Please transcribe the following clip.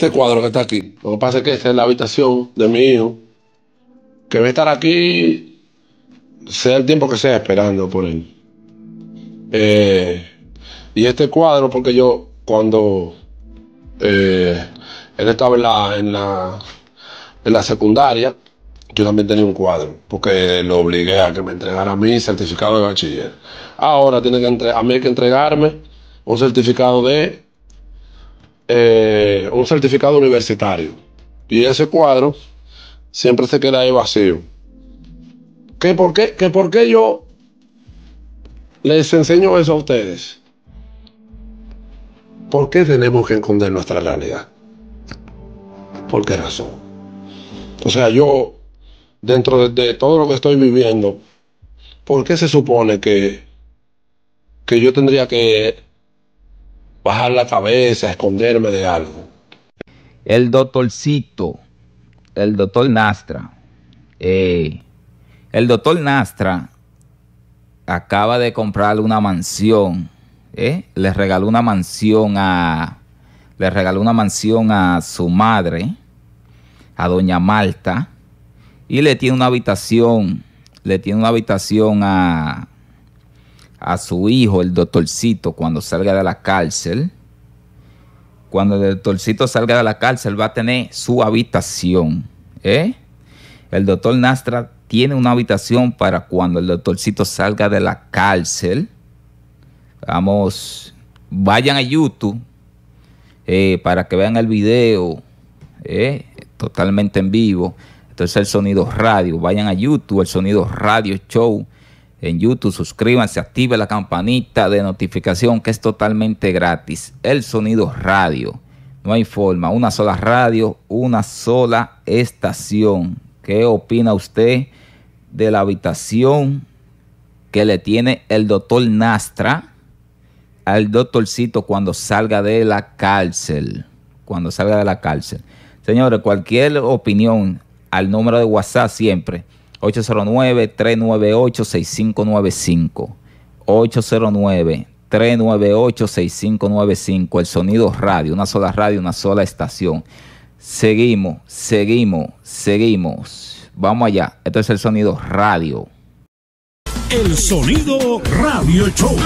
Este cuadro que está aquí. Lo que pasa es que esta es la habitación de mi hijo, que va a estar aquí, sea el tiempo que sea, esperando por él. Eh, y este cuadro, porque yo cuando eh, él estaba en la, en, la, secundaria, yo también tenía un cuadro, porque lo obligué a que me entregara mi certificado de bachiller. Ahora tiene que a mí hay que entregarme un certificado de eh, un certificado universitario y ese cuadro siempre se queda ahí vacío. ¿qué por qué, qué por qué yo les enseño eso a ustedes? ¿Por qué tenemos que esconder nuestra realidad? ¿Por qué razón? O sea, yo, dentro de, todo lo que estoy viviendo, ¿por qué se supone que, que yo tendría que bajar la cabeza, esconderme de algo. El doctorcito, el doctor Nastra, eh, el doctor Nastra acaba de comprarle una mansión, eh, le regaló una mansión a, le regaló una mansión a su madre, a doña Malta, y le tiene una habitación, le tiene una habitación a a su hijo, el doctorcito, cuando salga de la cárcel, cuando el doctorcito salga de la cárcel va a tener su habitación. ¿eh? El doctor Nastra tiene una habitación para cuando el doctorcito salga de la cárcel. Vamos, vayan a YouTube eh, para que vean el video ¿eh? totalmente en vivo. Entonces el sonido radio, vayan a YouTube, el sonido radio show en YouTube, suscríbanse, active la campanita de notificación que es totalmente gratis. El sonido radio. No hay forma, una sola radio, una sola estación. ¿Qué opina usted de la habitación que le tiene el doctor Nastra al doctorcito cuando salga de la cárcel? Cuando salga de la cárcel. Señores, cualquier opinión al número de WhatsApp siempre 809-398-6595. 809-398-6595. El sonido radio, una sola radio, una sola estación. Seguimos, seguimos, seguimos. Vamos allá. Esto es el sonido radio. El sonido radio show.